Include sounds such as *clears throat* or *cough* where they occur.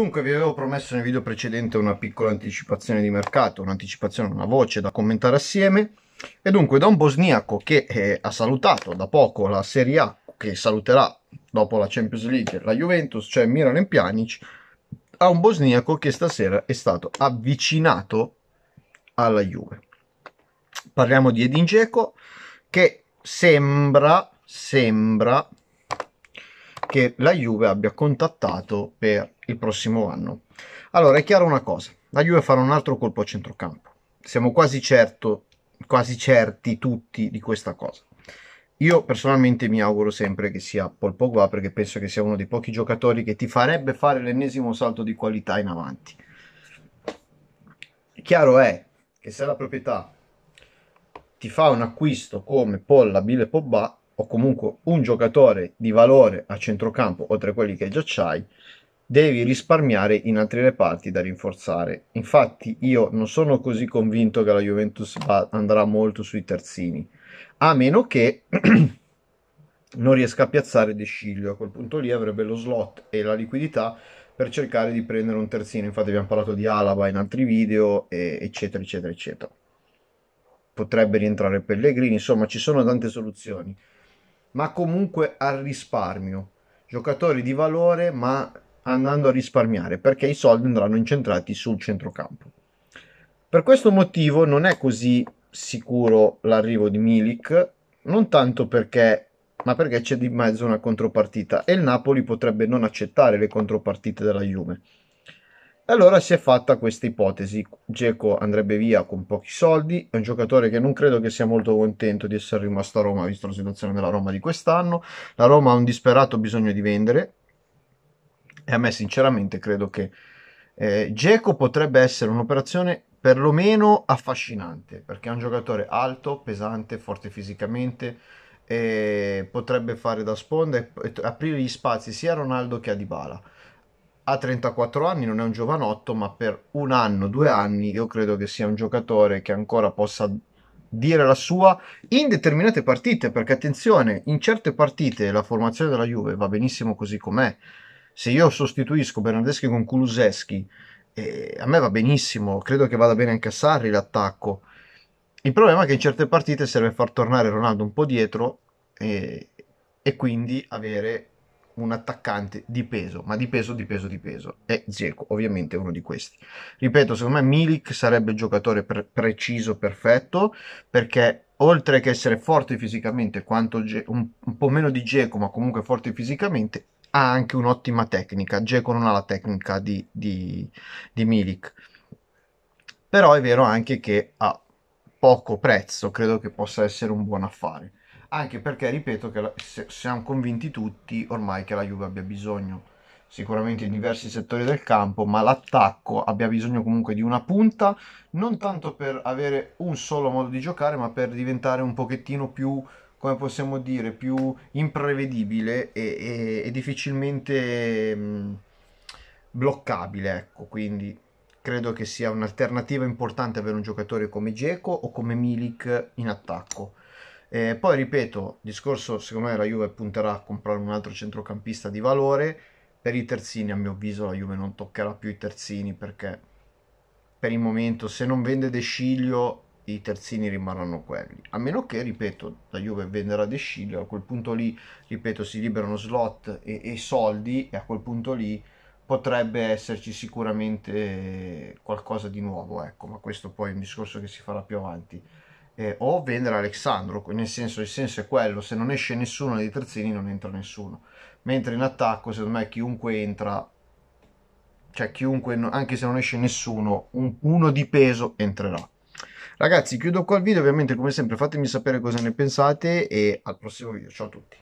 Dunque vi avevo promesso nel video precedente una piccola anticipazione di mercato, un'anticipazione, una voce da commentare assieme e dunque da un bosniaco che eh, ha salutato da poco la Serie A che saluterà dopo la Champions League la Juventus, cioè Milan e Pjanic, a un bosniaco che stasera è stato avvicinato alla Juve. Parliamo di Edin Dzeko che sembra, sembra che la Juve abbia contattato per il prossimo anno. Allora è chiaro una cosa, la Juve farà un altro colpo a centrocampo, siamo quasi, certo, quasi certi tutti di questa cosa. Io personalmente mi auguro sempre che sia Paul Pogba perché penso che sia uno dei pochi giocatori che ti farebbe fare l'ennesimo salto di qualità in avanti. Chiaro è che se la proprietà ti fa un acquisto come Polla, Bile Pogba o comunque un giocatore di valore a centrocampo oltre a quelli che già c'hai, devi risparmiare in altri reparti da rinforzare. Infatti io non sono così convinto che la Juventus andrà molto sui terzini, a meno che *clears throat* non riesca a piazzare De Sciglio. A quel punto lì avrebbe lo slot e la liquidità per cercare di prendere un terzino. Infatti abbiamo parlato di Alaba in altri video, eccetera, eccetera, eccetera. Potrebbe rientrare Pellegrini, insomma ci sono tante soluzioni. Ma comunque al risparmio. Giocatori di valore, ma andando a risparmiare perché i soldi andranno incentrati sul centrocampo. Per questo motivo non è così sicuro l'arrivo di Milik, non tanto perché ma perché c'è di mezzo una contropartita e il Napoli potrebbe non accettare le contropartite della Juve. Allora si è fatta questa ipotesi. Geco andrebbe via con pochi soldi, è un giocatore che non credo che sia molto contento di essere rimasto a Roma, visto la situazione della Roma di quest'anno. La Roma ha un disperato bisogno di vendere, e a me sinceramente credo che eh, Geco potrebbe essere un'operazione perlomeno affascinante, perché è un giocatore alto, pesante, forte fisicamente, potrebbe fare da sponda e aprire gli spazi sia a Ronaldo che a Dybala. Ha 34 anni, non è un giovanotto, ma per un anno, due anni, io credo che sia un giocatore che ancora possa dire la sua in determinate partite, perché attenzione, in certe partite la formazione della Juve va benissimo così com'è se io sostituisco Bernardeschi con Kuluseschi, eh, a me va benissimo, credo che vada bene anche a Sarri l'attacco. Il problema è che in certe partite serve far tornare Ronaldo un po' dietro e, eh, e quindi avere un attaccante di peso, ma di peso, di peso, di peso. E Zieco, ovviamente, è uno di questi. Ripeto, secondo me Milik sarebbe il giocatore pre- preciso, perfetto, perché oltre che essere forte fisicamente, quanto Ge- un, un, po' meno di Zieco, ma comunque forte fisicamente, ha anche un'ottima tecnica. Geco non ha la tecnica di, di, di Milik. Però è vero anche che a poco prezzo credo che possa essere un buon affare. Anche perché, ripeto, che la, se, siamo convinti tutti ormai che la Juve abbia bisogno sicuramente in diversi settori del campo, ma l'attacco abbia bisogno comunque di una punta, non tanto per avere un solo modo di giocare, ma per diventare un pochettino più come possiamo dire, più imprevedibile e, e, e difficilmente mh, mm, bloccabile, ecco, quindi credo che sia un'alternativa importante avere un giocatore come Geco o come Milik in attacco. Eh, poi ripeto, discorso secondo me la Juve punterà a comprare un altro centrocampista di valore, per i terzini a mio avviso la Juve non toccherà più i terzini perché per il momento se non vende De Sciglio i terzini rimarranno quelli a meno che ripeto la Juve venderà De Sciglio a quel punto lì ripeto si liberano slot e, e soldi e a quel punto lì potrebbe esserci sicuramente qualcosa di nuovo ecco ma questo poi è un discorso che si farà più avanti eh, o vendere Alexandro, nel senso il senso è quello, se non esce nessuno dei terzini non entra nessuno, mentre in attacco secondo me chiunque entra, cioè chiunque, anche se non esce nessuno, un, uno di peso entrerà. Ragazzi, chiudo qua il video, ovviamente come sempre fatemi sapere cosa ne pensate e al prossimo video. Ciao a tutti.